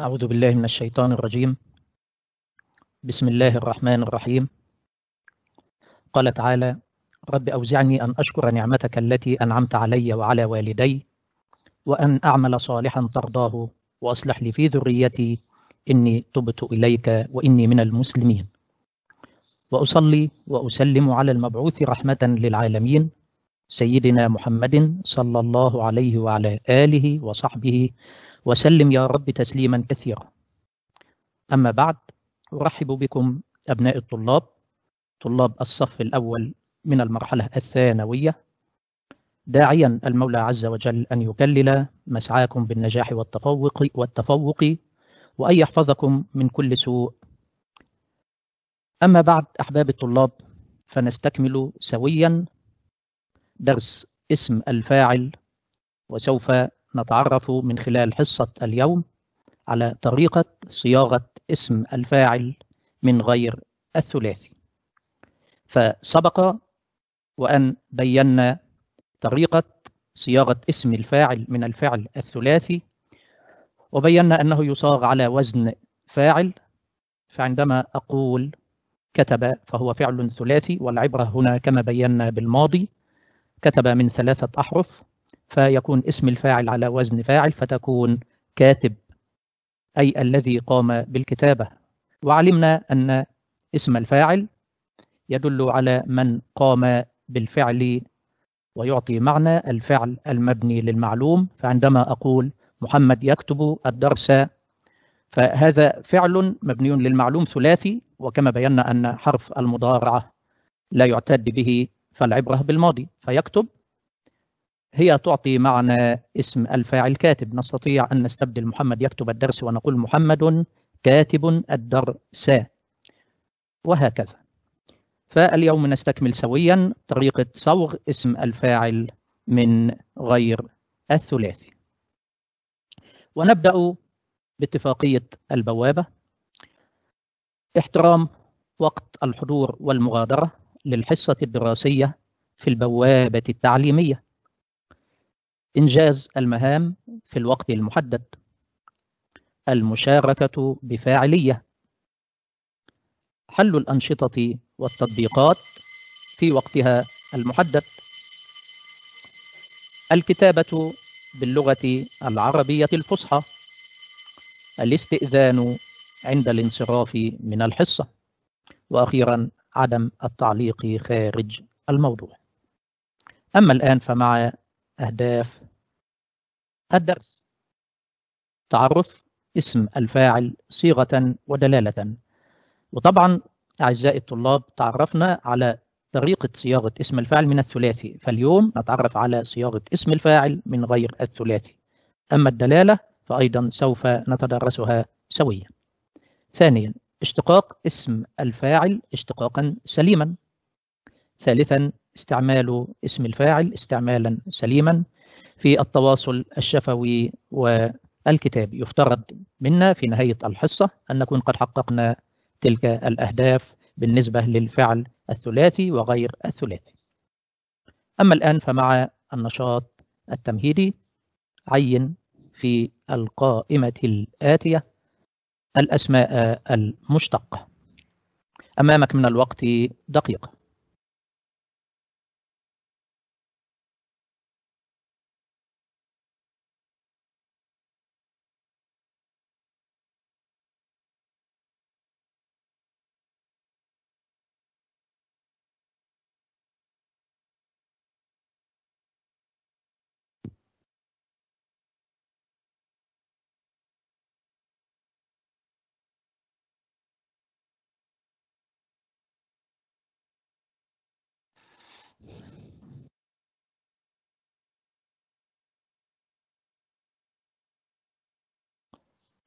أعوذ بالله من الشيطان الرجيم بسم الله الرحمن الرحيم قال تعالى رب أوزعني أن أشكر نعمتك التي أنعمت علي وعلى والدي وأن أعمل صالحا ترضاه وأصلح لي في ذريتي إني تبت إليك وإني من المسلمين وأصلي وأسلم على المبعوث رحمة للعالمين سيدنا محمد صلى الله عليه وعلى آله وصحبه وسلم يا رب تسليما كثيرا أما بعد أرحب بكم أبناء الطلاب طلاب الصف الأول من المرحلة الثانوية داعيا المولى عز وجل أن يكلل مسعاكم بالنجاح والتفوق والتفوق وأن يحفظكم من كل سوء أما بعد أحباب الطلاب فنستكمل سويا درس اسم الفاعل وسوف نتعرف من خلال حصة اليوم على طريقة صياغة اسم الفاعل من غير الثلاثي فسبق وأن بينا طريقة صياغة اسم الفاعل من الفعل الثلاثي وبينا أنه يصاغ على وزن فاعل فعندما أقول كتب فهو فعل ثلاثي والعبرة هنا كما بينا بالماضي كتب من ثلاثة أحرف فيكون اسم الفاعل على وزن فاعل فتكون كاتب أي الذي قام بالكتابة وعلمنا أن اسم الفاعل يدل على من قام بالفعل ويعطي معنى الفعل المبني للمعلوم فعندما أقول محمد يكتب الدرس فهذا فعل مبني للمعلوم ثلاثي وكما بينا أن حرف المضارعة لا يعتد به فالعبرة بالماضي فيكتب هي تعطي معنى اسم الفاعل كاتب نستطيع أن نستبدل محمد يكتب الدرس ونقول محمد كاتب الدرس وهكذا فاليوم نستكمل سويا طريقة صوغ اسم الفاعل من غير الثلاثي ونبدأ باتفاقية البوابة احترام وقت الحضور والمغادرة للحصة الدراسية في البوابة التعليمية إنجاز المهام في الوقت المحدد المشاركة بفاعلية حل الأنشطة والتطبيقات في وقتها المحدد الكتابة باللغة العربية الفصحى الاستئذان عند الانصراف من الحصة وأخيرا عدم التعليق خارج الموضوع أما الآن فمع أهداف الدرس تعرف اسم الفاعل صيغة ودلالة وطبعا أعزائي الطلاب تعرفنا على طريقة صياغة اسم الفاعل من الثلاثي فاليوم نتعرف على صياغة اسم الفاعل من غير الثلاثي أما الدلالة فأيضا سوف نتدرسها سويا ثانيا اشتقاق اسم الفاعل اشتقاقا سليما ثالثا استعمال اسم الفاعل استعمالا سليما في التواصل الشفوي والكتابي يفترض منا في نهاية الحصة أن نكون قد حققنا تلك الأهداف بالنسبة للفعل الثلاثي وغير الثلاثي أما الآن فمع النشاط التمهيدي عين في القائمة الآتية الأسماء المشتقة أمامك من الوقت دقيقة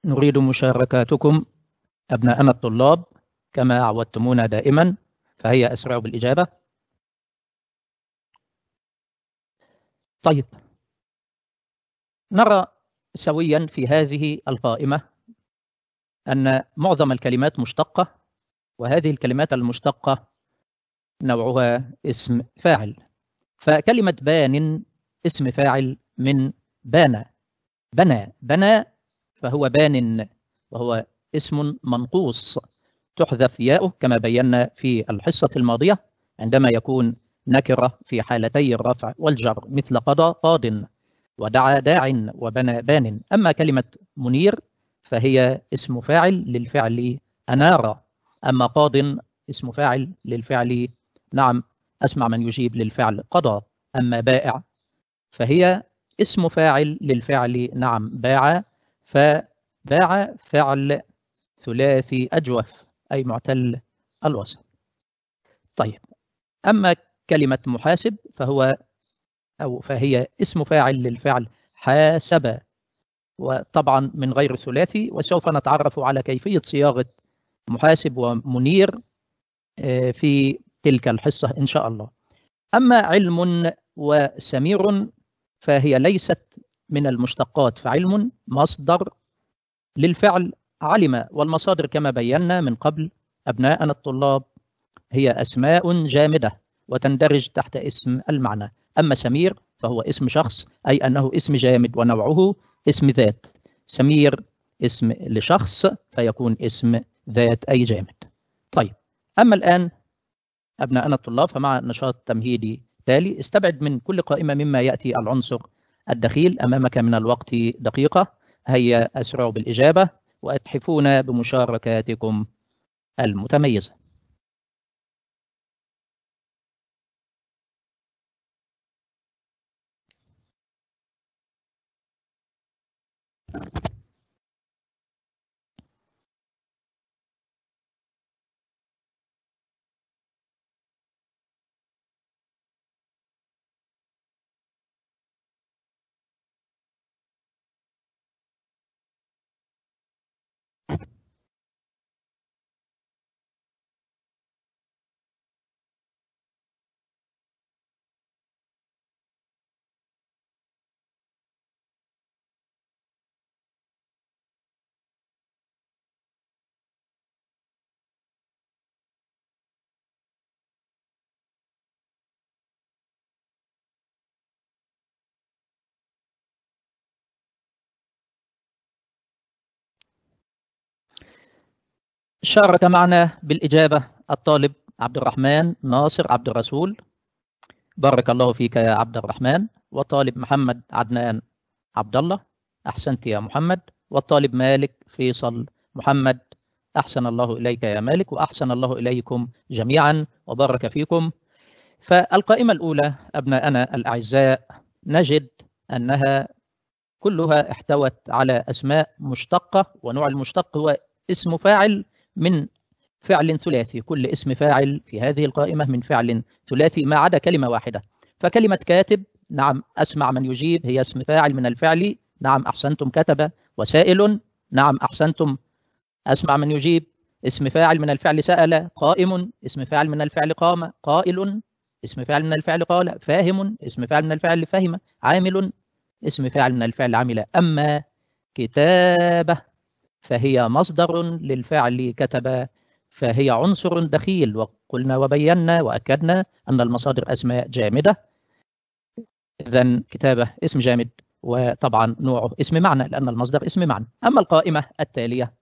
نريد مشاركاتكم أبناءنا الطلاب كما عودتمونا دائما فهيا أسرعوا بالإجابة طيب نرى سويا في هذه القائمة أن معظم الكلمات مشتقة وهذه الكلمات المشتقة نوعها اسم فاعل فكلمة بان اسم فاعل من بان بنى بنى فهو بان وهو اسم منقوص تحذف ياؤه كما بينا في الحصة الماضية عندما يكون نكرة في حالتي الرفع والجر مثل قضى قاض ودعا داع وبنى بان أما كلمة منير فهي اسم فاعل للفعل أنار أما قاض اسم فاعل للفعل نعم أسمع من يجيب للفعل قضى أما بائع فهي اسم فاعل للفعل نعم باع فباع فعل ثلاثي أجوف أي معتل الوصل طيب أما كلمة محاسب فهو أو فهي اسم فاعل للفعل حاسب وطبعا من غير ثلاثي وسوف نتعرف على كيفية صياغة محاسب ومنير آه، في تلك الحصة إن شاء الله أما علم وسمير فهي ليست من المشتقات فعلم مصدر للفعل علم والمصادر كما بينا من قبل أبناءنا الطلاب هي أسماء جامدة وتندرج تحت اسم المعنى أما سمير فهو اسم شخص أي أنه اسم جامد ونوعه اسم ذات سمير اسم لشخص فيكون اسم ذات أي جامد طيب أما الآن أبناءنا الطلاب فمع نشاط تمهيدي تالي استبعد من كل قائمة مما يأتي العنصر الدخيل أمامك من الوقت دقيقة هيا أسرعوا بالإجابة وأتحفونا بمشاركاتكم المتميزة Thank you. شارك معنا بالإجابة الطالب عبد الرحمن ناصر عبد الرسول بارك الله فيك يا عبد الرحمن وطالب محمد عدنان عبد الله أحسنت يا محمد والطالب مالك فيصل محمد أحسن الله إليك يا مالك وأحسن الله إليكم جميعا وبارك فيكم فالقائمة الأولى أبناءنا الأعزاء نجد أنها كلها احتوت على أسماء مشتقة ونوع المشتق هو اسم فاعل من فعل ثلاثي كل اسم فاعل في هذه القائمة من فعل ثلاثي ما عدا كلمة واحدة فكلمة كاتب نعم أسمع من يجيب هي اسم فاعل من الفعل نعم أحسنتم كتب وسائل نعم أحسنتم أسمع من يجيب اسم فاعل من الفعل سأل قائم اسم فاعل من الفعل قام قائل اسم فاعل من الفعل قال فاهم اسم فاعل من الفعل فهم عامل اسم فاعل من الفعل عمل أما كتابة فهي مصدر للفعل كتب فهي عنصر دخيل وقلنا وبينا وأكدنا أن المصادر أسماء جامدة إذا كتابة اسم جامد وطبعا نوعه اسم معنى لأن المصدر اسم معنى أما القائمة التالية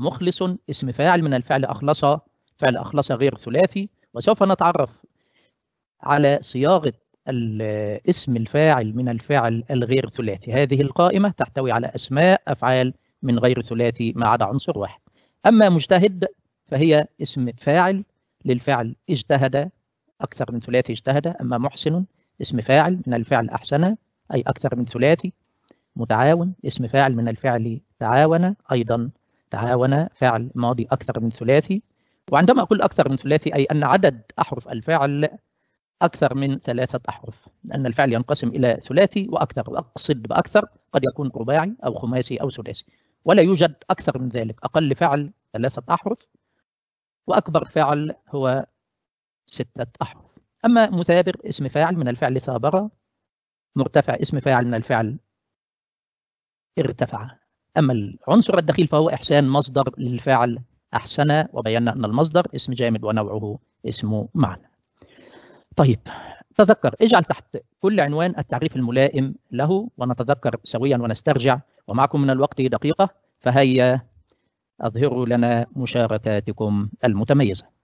مخلص اسم فاعل من الفعل أخلص فعل أخلص غير ثلاثي وسوف نتعرف على صياغة اسم الفاعل من الفعل الغير ثلاثي هذه القائمة تحتوي على أسماء أفعال من غير ثلاثي ما عدا عنصر واحد أما مجتهد فهي اسم فاعل للفعل اجتهد أكثر من ثلاثي اجتهد أما محسن اسم فاعل من الفعل أحسن أي أكثر من ثلاثي متعاون اسم فاعل من الفعل تعاون أيضا تعاون فعل ماضي أكثر من ثلاثي وعندما أقول أكثر من ثلاثي أي أن عدد أحرف الفعل أكثر من ثلاثة أحرف لأن الفعل ينقسم إلى ثلاثي وأكثر وأقصد بأكثر قد يكون رباعي أو خماسي أو ثلاثي ولا يوجد أكثر من ذلك أقل فعل ثلاثة أحرف وأكبر فعل هو ستة أحرف أما مثابر اسم فاعل من الفعل ثابرة مرتفع اسم فاعل من الفعل ارتفع أما العنصر الدخيل فهو إحسان مصدر للفعل أحسن وبينا أن المصدر اسم جامد ونوعه اسم معنى طيب تذكر اجعل تحت كل عنوان التعريف الملائم له ونتذكر سويا ونسترجع ومعكم من الوقت دقيقة فهيا أظهروا لنا مشاركاتكم المتميزة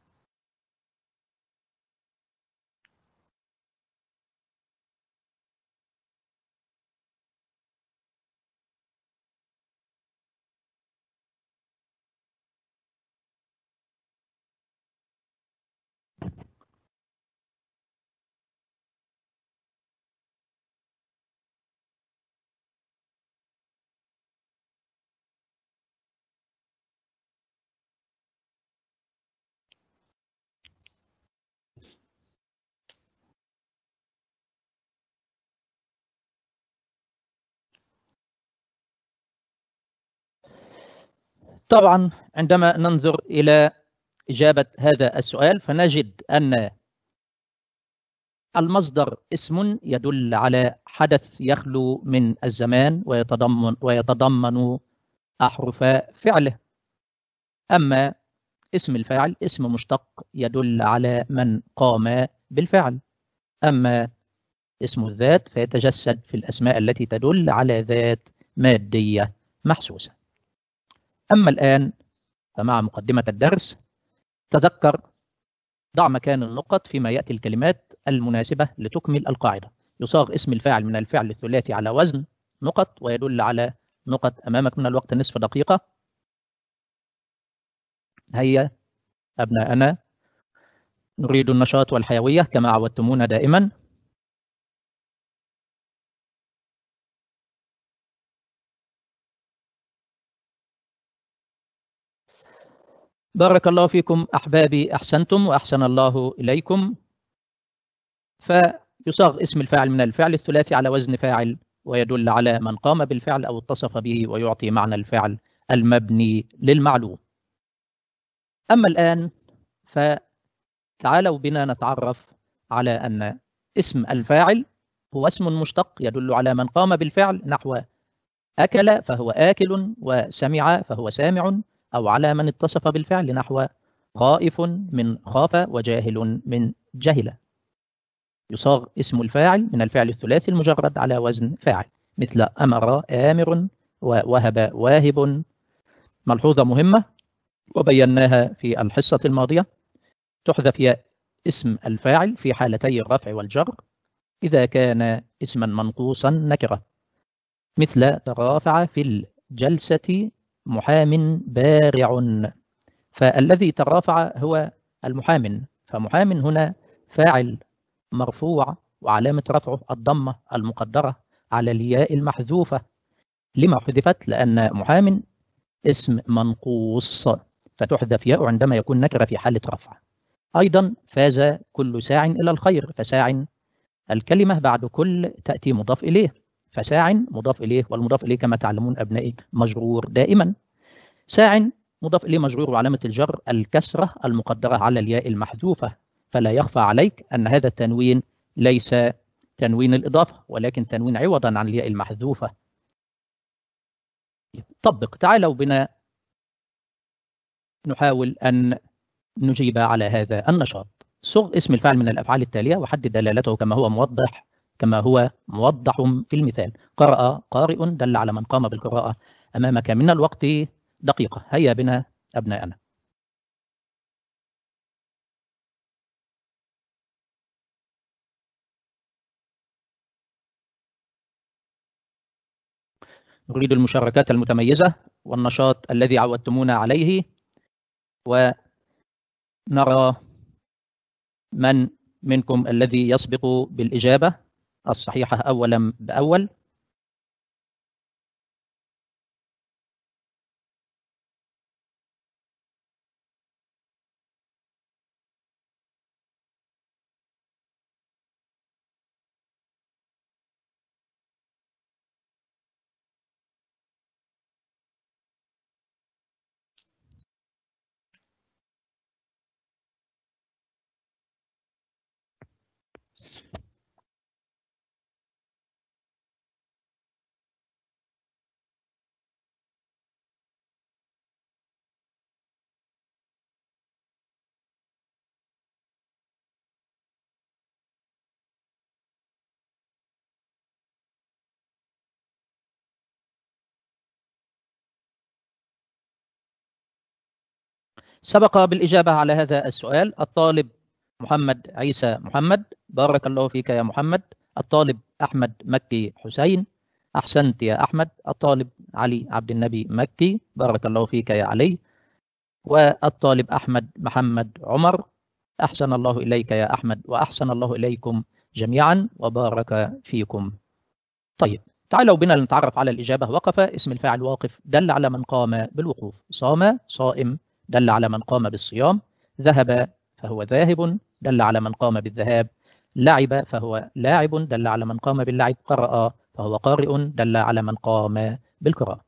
طبعا عندما ننظر إلى إجابة هذا السؤال فنجد أن المصدر اسم يدل على حدث يخلو من الزمان ويتضمن, ويتضمن أحرف فعله أما اسم الفاعل اسم مشتق يدل على من قام بالفعل أما اسم الذات فيتجسد في الأسماء التي تدل على ذات مادية محسوسة أما الآن فمع مقدمة الدرس تذكر ضع مكان النقط فيما يأتي الكلمات المناسبة لتكمل القاعدة يصاغ اسم الفاعل من الفعل الثلاثي على وزن نقط ويدل على نقط أمامك من الوقت نصف دقيقة هيا أبناءنا نريد النشاط والحيوية كما عودتمونا دائما بارك الله فيكم أحبابي أحسنتم وأحسن الله إليكم فيصاغ اسم الفاعل من الفعل الثلاثي على وزن فاعل ويدل على من قام بالفعل أو اتصف به ويعطي معنى الفعل المبني للمعلوم أما الآن فتعالوا بنا نتعرف على أن اسم الفاعل هو اسم مشتق يدل على من قام بالفعل نحو أكل فهو آكل وسمع فهو سامع أو على من اتصف بالفعل نحو خائف من خاف وجاهل من جهل يصاغ اسم الفاعل من الفعل الثلاثي المجرد على وزن فاعل مثل أمر آمر ووهب واهب ملحوظة مهمة وبيناها في الحصة الماضية تحذف ياء اسم الفاعل في حالتي الرفع والجر إذا كان اسما منقوصا نكرة مثل ترافع في الجلسة محام بارع فالذي ترافع هو المحام فمحام هنا فاعل مرفوع وعلامة رفعه الضمة المقدرة على الياء المحذوفة لما حذفت لأن محام اسم منقوص فتحذف ياء عندما يكون نكرة في حالة رفع أيضا فاز كل ساع إلى الخير فساع الكلمة بعد كل تأتي مضاف إليه فساع مضاف إليه والمضاف إليه كما تعلمون أبنائي مجرور دائما ساع مضاف إليه مجرور وعلامة الجر الكسرة المقدرة على الياء المحذوفة فلا يخفى عليك أن هذا التنوين ليس تنوين الإضافة ولكن تنوين عوضا عن الياء المحذوفة طبق تعالوا بنا نحاول أن نجيب على هذا النشاط صغ اسم الفعل من الأفعال التالية وحدد دلالته كما هو موضح كما هو موضح في المثال قرأ قارئ دل على من قام بالقراءة أمامك من الوقت دقيقة هيا بنا أبناءنا نريد المشاركات المتميزة والنشاط الذي عودتمونا عليه ونرى من منكم الذي يسبق بالإجابة الصحيحة أولا بأول سبق بالإجابة على هذا السؤال الطالب محمد عيسى محمد بارك الله فيك يا محمد الطالب أحمد مكي حسين أحسنت يا أحمد الطالب علي عبد النبي مكي بارك الله فيك يا علي والطالب أحمد محمد عمر أحسن الله إليك يا أحمد وأحسن الله إليكم جميعا وبارك فيكم طيب تعالوا بنا لنتعرف على الإجابة وقف اسم الفاعل واقف دل على من قام بالوقوف صام صائم دل على من قام بالصيام ذهب فهو ذاهب دل على من قام بالذهاب لعب فهو لاعب دل على من قام باللعب قرأ فهو قارئ دل على من قام بالقراءة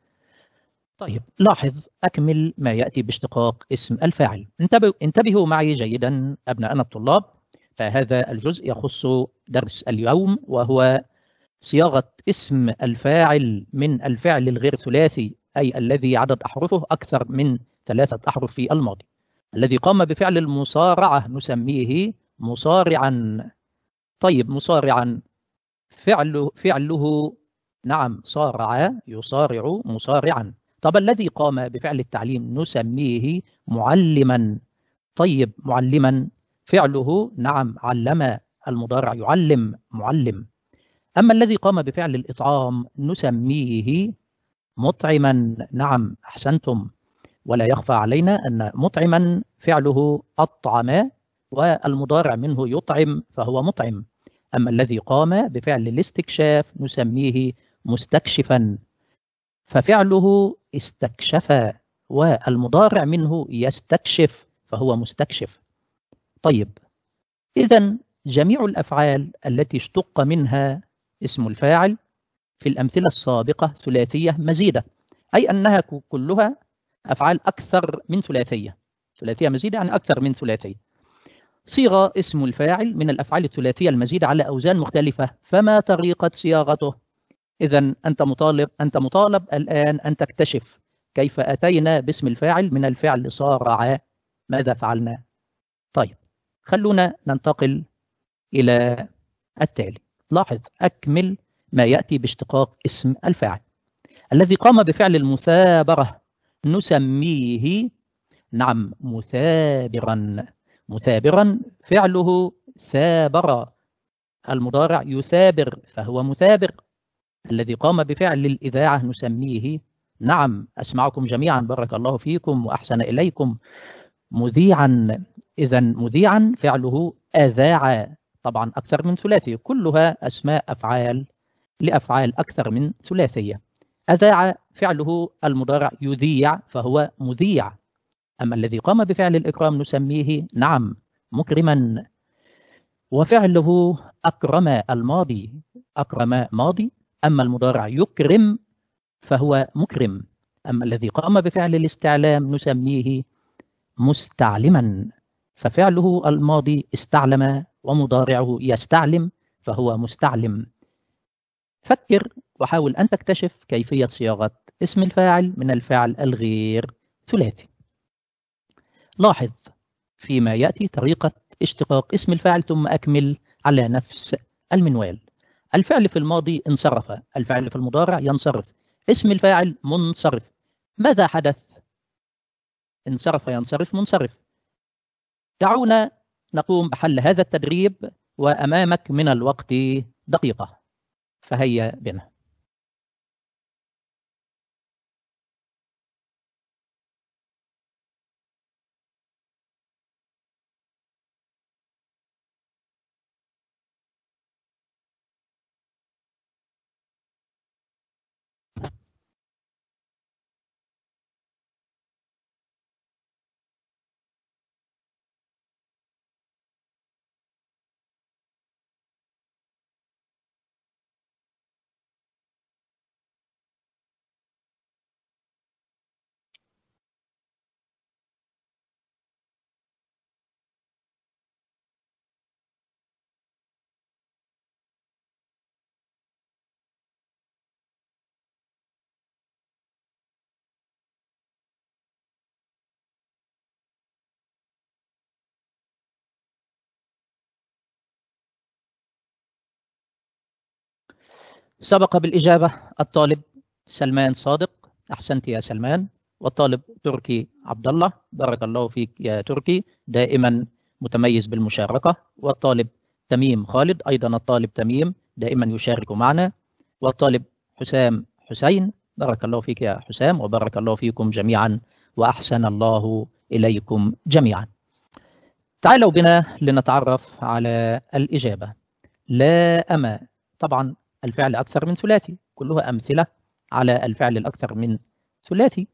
طيب لاحظ أكمل ما يأتي باشتقاق اسم الفاعل انتبهوا, انتبهوا معي جيدا أبناءنا الطلاب فهذا الجزء يخص درس اليوم وهو صياغة اسم الفاعل من الفعل الغير ثلاثي أي الذي عدد أحرفه أكثر من ثلاثة أحرف في الماضي الذي قام بفعل المصارعة نسميه مصارعا طيب مصارعا فعله, فعله نعم صارع يصارع مصارعا طب الذي قام بفعل التعليم نسميه معلما طيب معلما فعله نعم علم المضارع يعلم معلم أما الذي قام بفعل الإطعام نسميه مطعما نعم أحسنتم ولا يخفى علينا أن مطعما فعله أطعم والمضارع منه يطعم فهو مطعم أما الذي قام بفعل الاستكشاف نسميه مستكشفا ففعله استكشف والمضارع منه يستكشف فهو مستكشف طيب إذا جميع الأفعال التي اشتق منها اسم الفاعل في الأمثلة السابقة ثلاثية مزيدة أي أنها كلها أفعال أكثر من ثلاثية ثلاثية مزيدة يعني أكثر من ثلاثية صيغة اسم الفاعل من الأفعال الثلاثية المزيدة على أوزان مختلفة فما طريقة صياغته إذا أنت مطالب أنت مطالب الآن أن تكتشف كيف أتينا باسم الفاعل من الفعل صارع ماذا فعلنا طيب خلونا ننتقل إلى التالي لاحظ أكمل ما يأتي باشتقاق اسم الفاعل الذي قام بفعل المثابرة نسميه نعم مثابرا مثابرا فعله ثابر المضارع يثابر فهو مثابر الذي قام بفعل الإذاعة نسميه نعم أسمعكم جميعا بارك الله فيكم وأحسن إليكم مذيعا إذا مذيعا فعله أذاع طبعا أكثر من ثلاثي كلها أسماء أفعال لأفعال أكثر من ثلاثية أذاع فعله المضارع يذيع فهو مذيع أما الذي قام بفعل الإكرام نسميه نعم مكرما وفعله أكرم الماضي أكرم ماضي أما المضارع يكرم فهو مكرم أما الذي قام بفعل الاستعلام نسميه مستعلما ففعله الماضي استعلم ومضارعه يستعلم فهو مستعلم فكر وحاول أن تكتشف كيفية صياغة اسم الفاعل من الفعل الغير ثلاثي لاحظ فيما يأتي طريقة اشتقاق اسم الفاعل ثم أكمل على نفس المنوال الفعل في الماضي انصرف الفعل في المضارع ينصرف اسم الفاعل منصرف ماذا حدث؟ انصرف ينصرف منصرف دعونا نقوم بحل هذا التدريب وأمامك من الوقت دقيقة فهيا بنا سبق بالإجابة الطالب سلمان صادق أحسنت يا سلمان والطالب تركي عبد الله بارك الله فيك يا تركي دائما متميز بالمشاركة والطالب تميم خالد أيضا الطالب تميم دائما يشارك معنا والطالب حسام حسين بارك الله فيك يا حسام وبارك الله فيكم جميعا وأحسن الله إليكم جميعا تعالوا بنا لنتعرف على الإجابة لا أما طبعا الفعل أكثر من ثلاثي كلها أمثلة على الفعل الأكثر من ثلاثي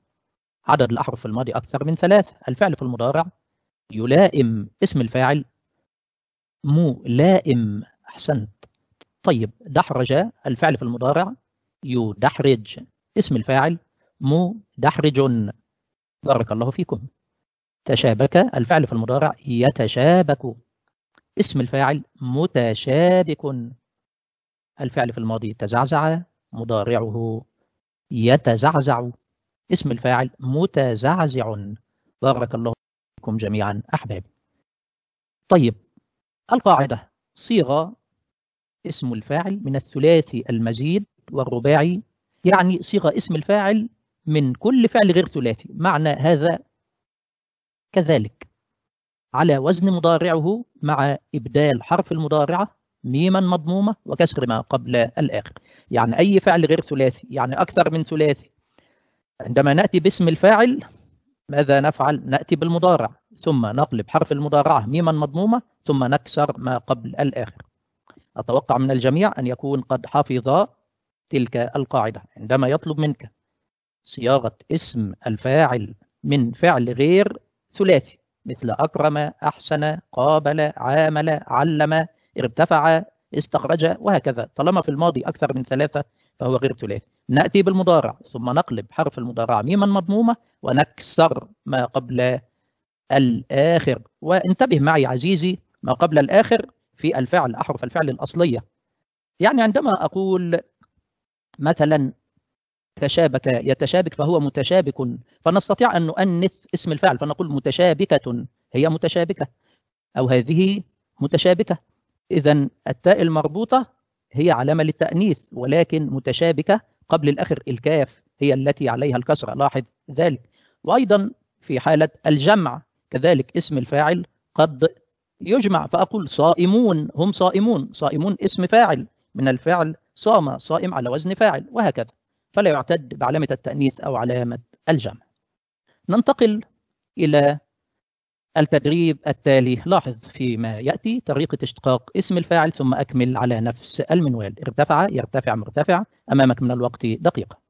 عدد الأحرف في الماضي أكثر من ثلاث الفعل في المضارع يلائم اسم الفاعل ملائم أحسنت طيب دحرج الفعل في المضارع يدحرج اسم الفاعل مدحرج بارك الله فيكم تشابك الفعل في المضارع يتشابك اسم الفاعل متشابك الفعل في الماضي تزعزع مضارعه يتزعزع اسم الفاعل متزعزع بارك الله فيكم جميعا أحبابي طيب القاعدة صيغة اسم الفاعل من الثلاثي المزيد والرباعي يعني صيغة اسم الفاعل من كل فعل غير ثلاثي معنى هذا كذلك على وزن مضارعه مع إبدال حرف المضارعة ميما مضمومة وكسر ما قبل الآخر يعني أي فعل غير ثلاثي يعني أكثر من ثلاثي عندما نأتي باسم الفاعل ماذا نفعل؟ نأتي بالمضارع ثم نقلب حرف المضارعة ميما مضمومة ثم نكسر ما قبل الآخر أتوقع من الجميع أن يكون قد حفظ تلك القاعدة عندما يطلب منك صياغة اسم الفاعل من فعل غير ثلاثي مثل أكرم أحسن قابل عامل علم ارتفع استخرج وهكذا طالما في الماضي أكثر من ثلاثة فهو غير ثلاثي نأتي بالمضارع ثم نقلب حرف المضارع ميما مضمومة ونكسر ما قبل الآخر وانتبه معي عزيزي ما قبل الآخر في الفعل أحرف الفعل الأصلية يعني عندما أقول مثلا تشابك يتشابك فهو متشابك فنستطيع أن نؤنث اسم الفعل فنقول متشابكة هي متشابكة أو هذه متشابكة إذا التاء المربوطة هي علامة للتأنيث ولكن متشابكة قبل الأخر الكاف هي التي عليها الكسرة لاحظ ذلك وأيضا في حالة الجمع كذلك اسم الفاعل قد يجمع فأقول صائمون هم صائمون صائمون اسم فاعل من الفعل صام صائم على وزن فاعل وهكذا فلا يعتد بعلامة التأنيث أو علامة الجمع ننتقل إلى التدريب التالي لاحظ فيما يأتي طريقة اشتقاق اسم الفاعل ثم أكمل على نفس المنوال ارتفع يرتفع مرتفع أمامك من الوقت دقيقة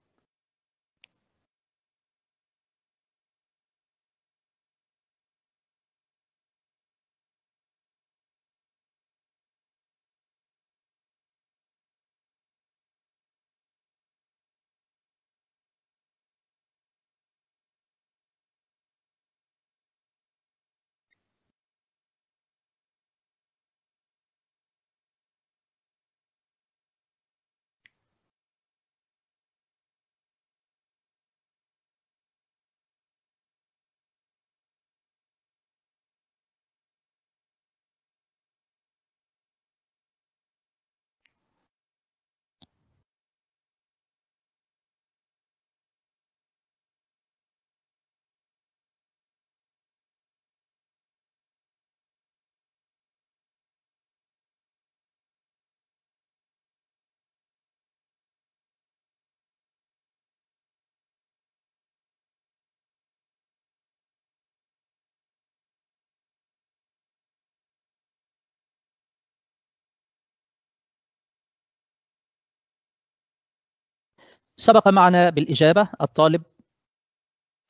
سبق معنا بالإجابة الطالب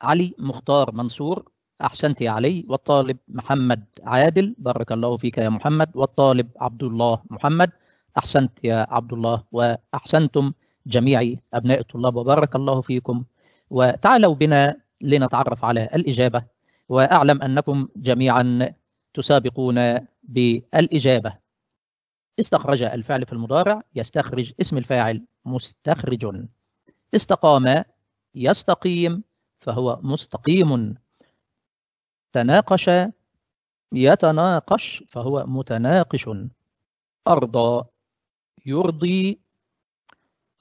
علي مختار منصور أحسنت يا علي والطالب محمد عادل بارك الله فيك يا محمد والطالب عبد الله محمد أحسنت يا عبد الله وأحسنتم جميع أبناء الطلاب وبارك الله فيكم وتعالوا بنا لنتعرف على الإجابة وأعلم أنكم جميعا تسابقون بالإجابة استخرج الفعل في المضارع يستخرج اسم الفاعل مستخرج استقام يستقيم فهو مستقيم تناقش يتناقش فهو متناقش أرضى يرضي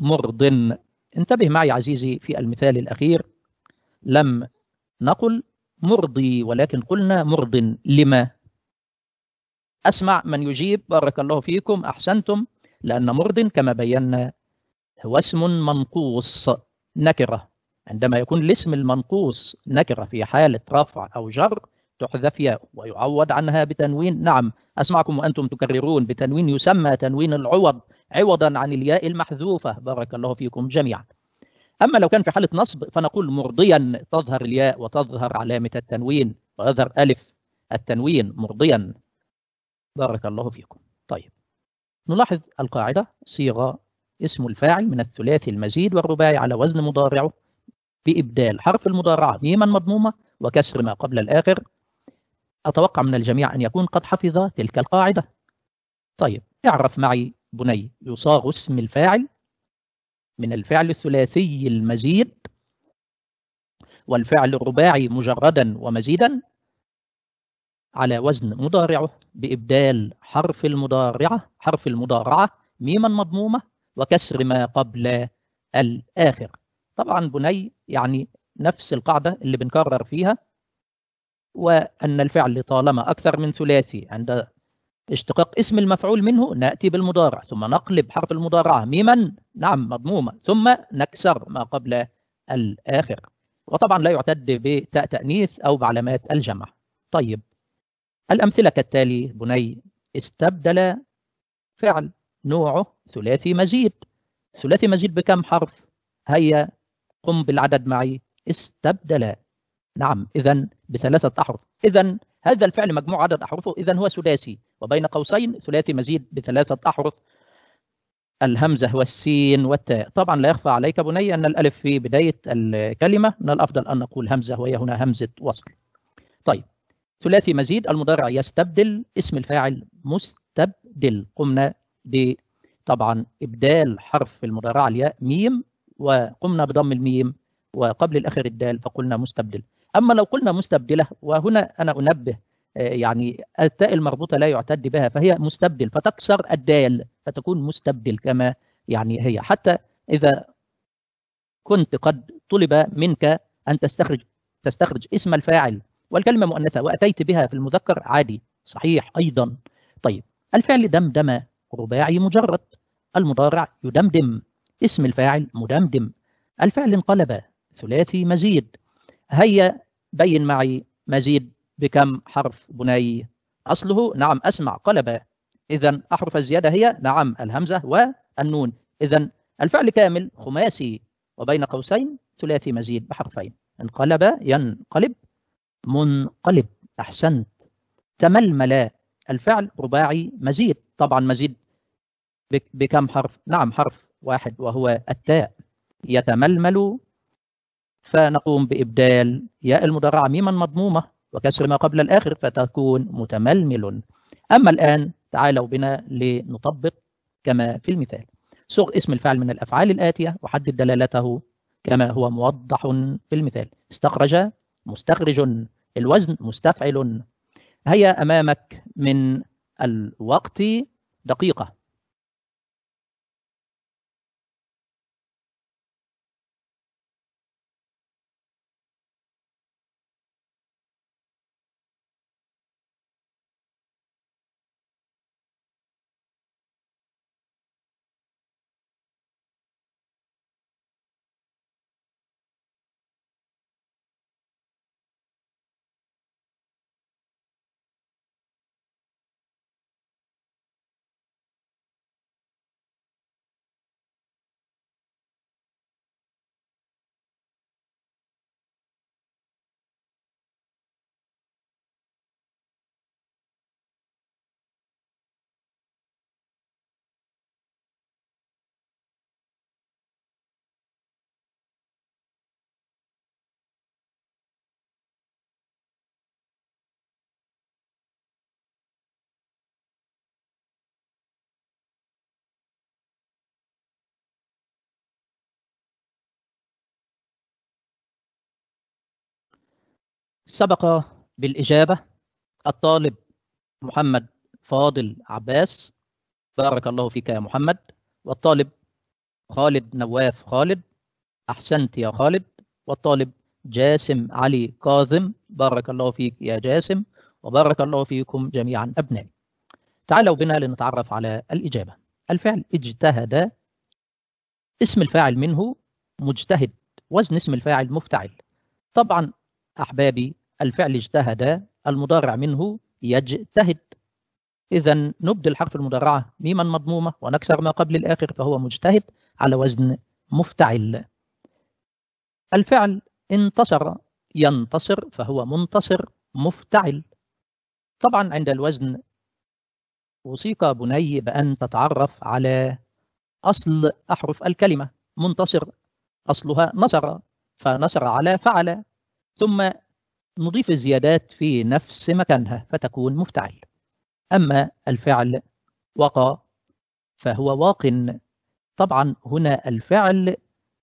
مرض انتبه معي عزيزي في المثال الأخير لم نقل مرضي ولكن قلنا مرض لما أسمع من يجيب بارك الله فيكم أحسنتم لأن مرض كما بينا هو اسم منقوص نكرة عندما يكون الاسم المنقوص نكرة في حالة رفع أو جر تحذف ياء ويعوض عنها بتنوين نعم أسمعكم وأنتم تكررون بتنوين يسمى تنوين العوض عوضا عن الياء المحذوفة بارك الله فيكم جميعا أما لو كان في حالة نصب فنقول مرضيا تظهر الياء وتظهر علامة التنوين ويظهر ألف التنوين مرضيا بارك الله فيكم طيب نلاحظ القاعدة صيغة اسم الفاعل من الثلاثي المزيد والرباعي على وزن مضارعه بإبدال حرف المضارعة ميما مضمومة وكسر ما قبل الآخر أتوقع من الجميع أن يكون قد حفظ تلك القاعدة طيب اعرف معي بني يصاغ اسم الفاعل من الفعل الثلاثي المزيد والفعل الرباعي مجردا ومزيدا على وزن مضارعه بإبدال حرف المضارعة حرف المضارعة ميما مضمومة وكسر ما قبل الآخر طبعا بني يعني نفس القاعدة اللي بنكرر فيها وأن الفعل طالما أكثر من ثلاثي عند اشتقاق اسم المفعول منه نأتي بالمضارع ثم نقلب حرف المضارعة ميما نعم مضمومة ثم نكسر ما قبل الآخر وطبعا لا يعتد بتاء تأنيث أو بعلامات الجمع طيب الأمثلة كالتالي بني استبدل فعل نوعه ثلاثي مزيد ثلاثي مزيد بكم حرف هيا قم بالعدد معي استبدل نعم إذا بثلاثة أحرف إذا هذا الفعل مجموع عدد أحرفه إذا هو ثلاثي وبين قوسين ثلاثي مزيد بثلاثة أحرف الهمزة والسين والتاء طبعا لا يخفى عليك بني أن الألف في بداية الكلمة من الأفضل أن نقول همزة وهي هنا همزة وصل طيب ثلاثي مزيد المضارع يستبدل اسم الفاعل مستبدل قمنا طبعا إبدال حرف المضارع الياء ميم وقمنا بضم الميم وقبل الأخر الدال فقلنا مستبدل أما لو قلنا مستبدلة وهنا أنا أنبه آه، يعني التاء المربوطة لا يعتد بها فهي مستبدل فتكسر الدال فتكون مستبدل كما يعني هي حتى إذا كنت قد طلب منك أن تستخرج تستخرج اسم الفاعل والكلمة مؤنثة وأتيت بها في المذكر عادي صحيح أيضا طيب الفعل دمدم رباعي مجرد المضارع يدمدم اسم الفاعل مدمدم الفعل انقلب ثلاثي مزيد هيا بين معي مزيد بكم حرف بني أصله نعم أسمع قلب إذا أحرف الزيادة هي نعم الهمزة والنون إذا الفعل كامل خماسي وبين قوسين ثلاثي مزيد بحرفين انقلب ينقلب منقلب أحسنت تململ الفعل رباعي مزيد طبعا مزيد بكم حرف؟ نعم حرف واحد وهو التاء يتململ فنقوم بإبدال ياء المدرعة ميما مضمومة وكسر ما قبل الآخر فتكون متململ أما الآن تعالوا بنا لنطبق كما في المثال صغ اسم الفعل من الأفعال الآتية وحدد دلالته كما هو موضح في المثال استخرج مستخرج الوزن مستفعل هيا أمامك من الوقت دقيقة سبق بالإجابة الطالب محمد فاضل عباس بارك الله فيك يا محمد والطالب خالد نواف خالد أحسنت يا خالد والطالب جاسم علي كاظم بارك الله فيك يا جاسم وبارك الله فيكم جميعا أبنائي تعالوا بنا لنتعرف على الإجابة الفعل اجتهد اسم الفاعل منه مجتهد وزن اسم الفاعل مفتعل طبعا أحبابي الفعل اجتهد المضارع منه يجتهد إذا نبدل حرف المضارعة ميما مضمومة ونكسر ما قبل الآخر فهو مجتهد على وزن مفتعل الفعل انتصر ينتصر فهو منتصر مفتعل طبعا عند الوزن أوصيك بني بأن تتعرف على أصل أحرف الكلمة منتصر أصلها نصر فنصر على فعل ثم نضيف الزيادات في نفس مكانها فتكون مفتعل أما الفعل وقى فهو واق طبعا هنا الفعل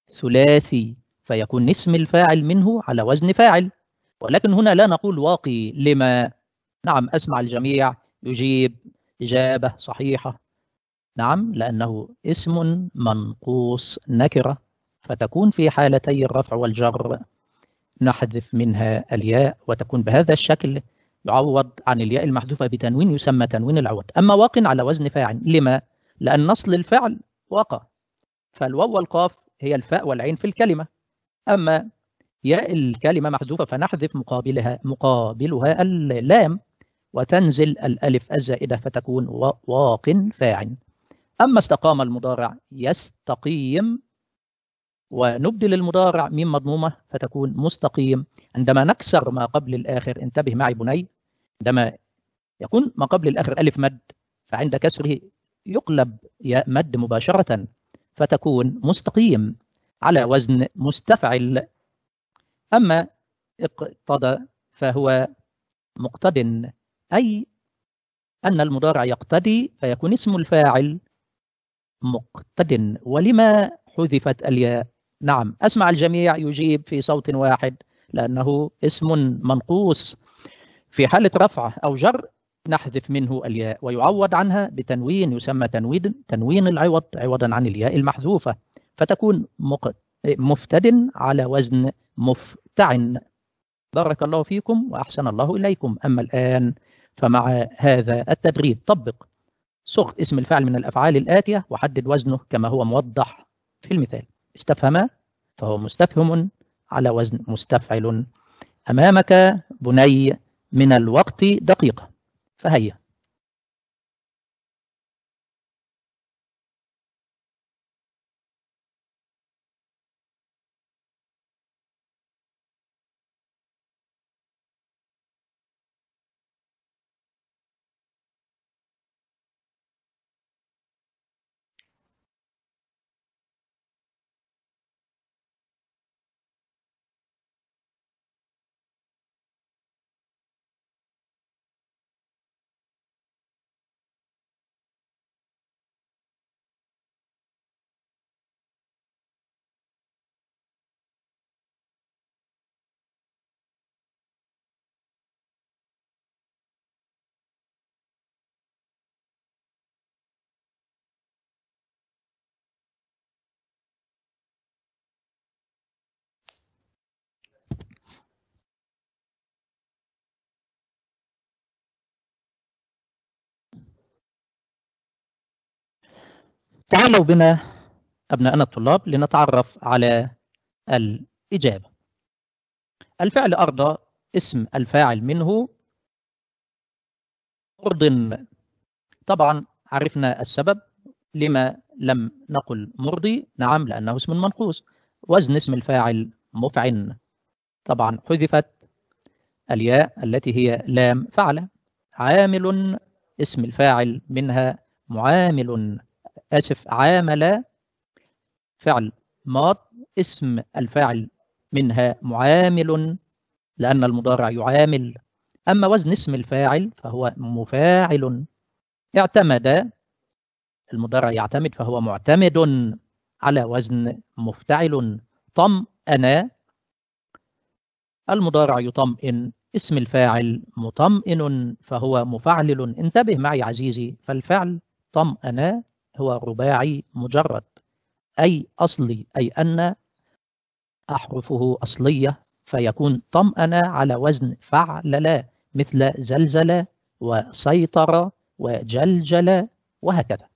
ثلاثي فيكون اسم الفاعل منه على وزن فاعل ولكن هنا لا نقول واقي لما نعم أسمع الجميع يجيب إجابة صحيحة نعم لأنه اسم منقوص نكرة فتكون في حالتي الرفع والجر نحذف منها الياء وتكون بهذا الشكل يعوض عن الياء المحذوفة بتنوين يسمى تنوين العوض أما واق على وزن فاعل لما؟ لأن نصل الفعل واقع فالواو والقاف هي الفاء والعين في الكلمة أما ياء الكلمة محذوفة فنحذف مقابلها مقابلها اللام وتنزل الألف الزائدة فتكون واق فاعل أما استقام المضارع يستقيم ونبدل المضارع ميم مضمومة فتكون مستقيم عندما نكسر ما قبل الآخر انتبه معي بني عندما يكون ما قبل الآخر ألف مد فعند كسره يقلب ياء مد مباشرة فتكون مستقيم على وزن مستفعل أما اقتضى فهو مقتد أي أن المضارع يقتدي فيكون اسم الفاعل مقتد ولما حذفت الياء نعم أسمع الجميع يجيب في صوت واحد لأنه اسم منقوص في حالة رفع أو جر نحذف منه الياء ويعوض عنها بتنوين يسمى تنوين تنوين العوض عوضا عن الياء المحذوفة فتكون مفتد على وزن مفتعن بارك الله فيكم وأحسن الله إليكم أما الآن فمع هذا التدريب طبق صغ اسم الفعل من الأفعال الآتية وحدد وزنه كما هو موضح في المثال استفهم فهو مستفهم على وزن مستفعل أمامك بني من الوقت دقيقة فهيا تعالوا بنا أبناءنا الطلاب لنتعرف على الإجابة الفعل أرضى اسم الفاعل منه أرض طبعا عرفنا السبب لما لم نقل مرضي نعم لأنه اسم منقوص وزن اسم الفاعل مفعن طبعا حذفت الياء التي هي لام فعل عامل اسم الفاعل منها معامل اسف عامل فعل ماض اسم الفاعل منها معامل لأن المضارع يعامل أما وزن اسم الفاعل فهو مفاعل اعتمد المضارع يعتمد فهو معتمد على وزن مفتعل طمأن المضارع يطمئن اسم الفاعل مطمئن فهو مفعلل انتبه معي عزيزي فالفعل طمأن هو رباعي مجرد أي أصلي أي أن أحرفه أصلية فيكون طمأنا على وزن فعللا مثل زلزل وسيطر وجلجل وهكذا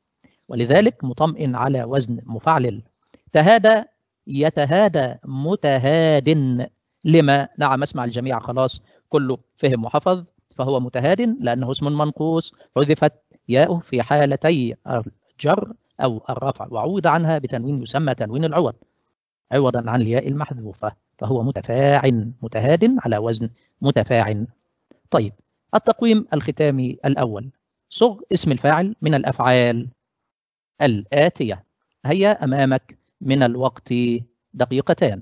ولذلك مطمئن على وزن مفعلل تهادى يتهادى متهاد لما نعم اسمع الجميع خلاص كله فهم وحفظ فهو متهاد لأنه اسم منقوص حذفت ياؤه في حالتي جر أو الرفع وعوض عنها بتنوين يسمى تنوين العوض عوضا عن الياء المحذوفة فهو متفاع متهاد على وزن متفاع طيب التقويم الختامي الأول صغ اسم الفاعل من الأفعال الآتية هيا أمامك من الوقت دقيقتان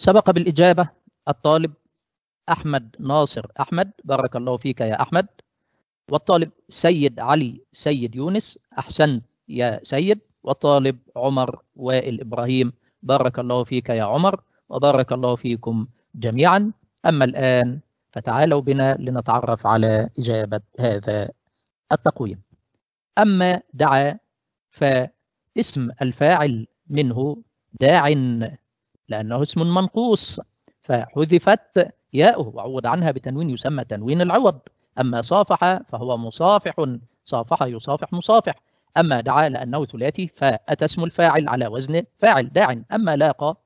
سبق بالإجابة الطالب أحمد ناصر أحمد بارك الله فيك يا أحمد والطالب سيد علي سيد يونس أحسن يا سيد والطالب عمر وائل إبراهيم بارك الله فيك يا عمر وبارك الله فيكم جميعا أما الآن فتعالوا بنا لنتعرف على إجابة هذا التقويم أما دعا فاسم الفاعل منه داع لأنه اسم منقوص فحذفت ياؤه وعوض عنها بتنوين يسمى تنوين العوض أما صافح فهو مصافح صافح يصافح مصافح أما دعا لأنه ثلاثي فأتى اسم الفاعل على وزن فاعل داع أما لاقى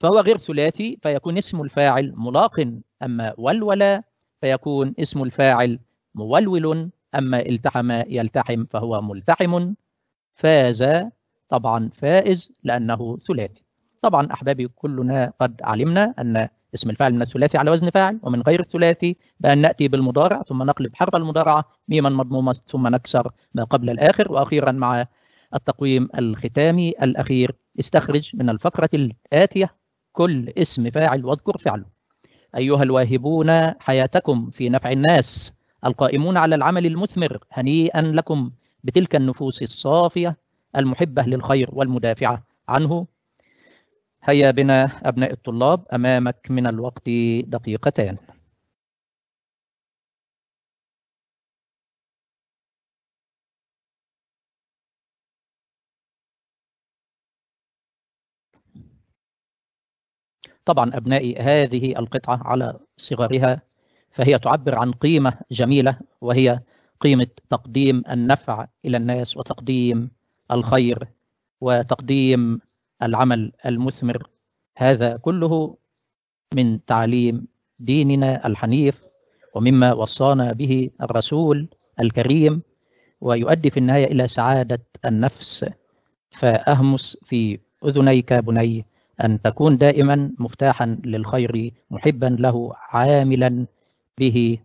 فهو غير ثلاثي فيكون اسم الفاعل ملاق أما ولولا فيكون اسم الفاعل مولول أما التحم يلتحم فهو ملتحم فاز طبعا فائز لأنه ثلاثي طبعا أحبابي كلنا قد علمنا أن اسم الفاعل من الثلاثي على وزن فاعل ومن غير الثلاثي بأن نأتي بالمضارع ثم نقلب حرف المضارعة ميما مضمومة ثم نكسر ما قبل الآخر وأخيرا مع التقويم الختامي الأخير استخرج من الفقرة الآتية كل اسم فاعل واذكر فعله أيها الواهبون حياتكم في نفع الناس القائمون على العمل المثمر هنيئا لكم بتلك النفوس الصافية المحبة للخير والمدافعة عنه هيا بنا أبناء الطلاب أمامك من الوقت دقيقتان طبعا أبنائي هذه القطعة على صغرها فهي تعبر عن قيمة جميلة وهي قيمة تقديم النفع إلى الناس وتقديم الخير وتقديم العمل المثمر هذا كله من تعليم ديننا الحنيف ومما وصانا به الرسول الكريم ويؤدي في النهاية إلى سعادة النفس فأهمس في أذنيك بني أن تكون دائما مفتاحا للخير محبا له عاملا به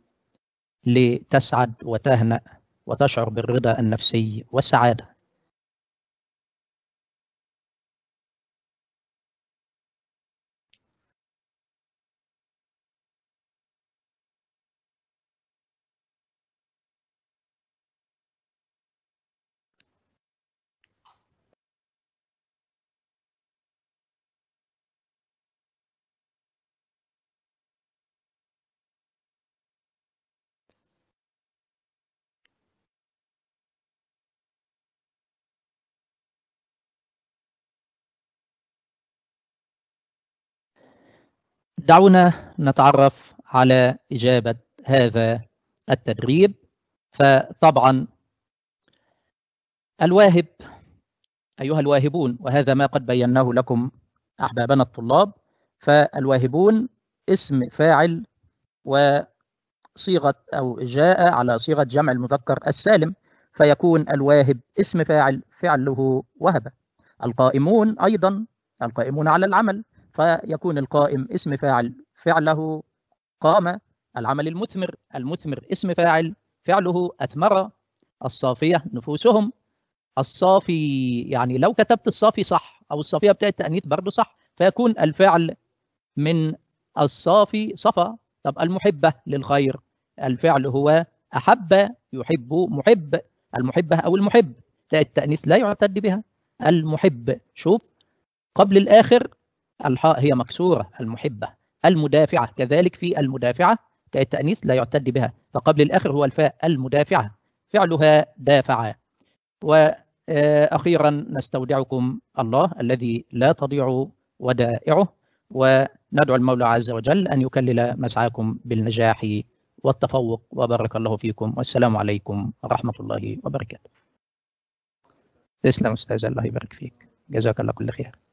لتسعد وتهنأ وتشعر بالرضا النفسي والسعادة دعونا نتعرف على إجابة هذا التدريب فطبعا الواهب أيها الواهبون وهذا ما قد بيناه لكم أحبابنا الطلاب فالواهبون اسم فاعل وصيغة أو جاء على صيغة جمع المذكر السالم فيكون الواهب اسم فاعل فعله وهب القائمون أيضا القائمون على العمل فيكون القائم اسم فاعل فعله قام العمل المثمر المثمر اسم فاعل فعله أثمر الصافية نفوسهم الصافي يعني لو كتبت الصافي صح أو الصافية بتاع التأنيث برضه صح فيكون الفعل من الصافي صفى طب المحبة للخير الفعل هو أحب يحب محب المحبة أو المحب التأنيث لا يعتد بها المحب شوف قبل الآخر الحاء هي مكسورة المحبة المدافعة كذلك في المدافعة تاء التأنيث لا يعتد بها فقبل الآخر هو الفاء المدافعة فعلها دافع وأخيرا آه، نستودعكم الله الذي لا تضيع ودائعه وندعو المولى عز وجل أن يكلل مسعاكم بالنجاح والتفوق وبارك الله فيكم والسلام عليكم ورحمة الله وبركاته تسلم أستاذ الله يبارك فيك جزاك الله كل خير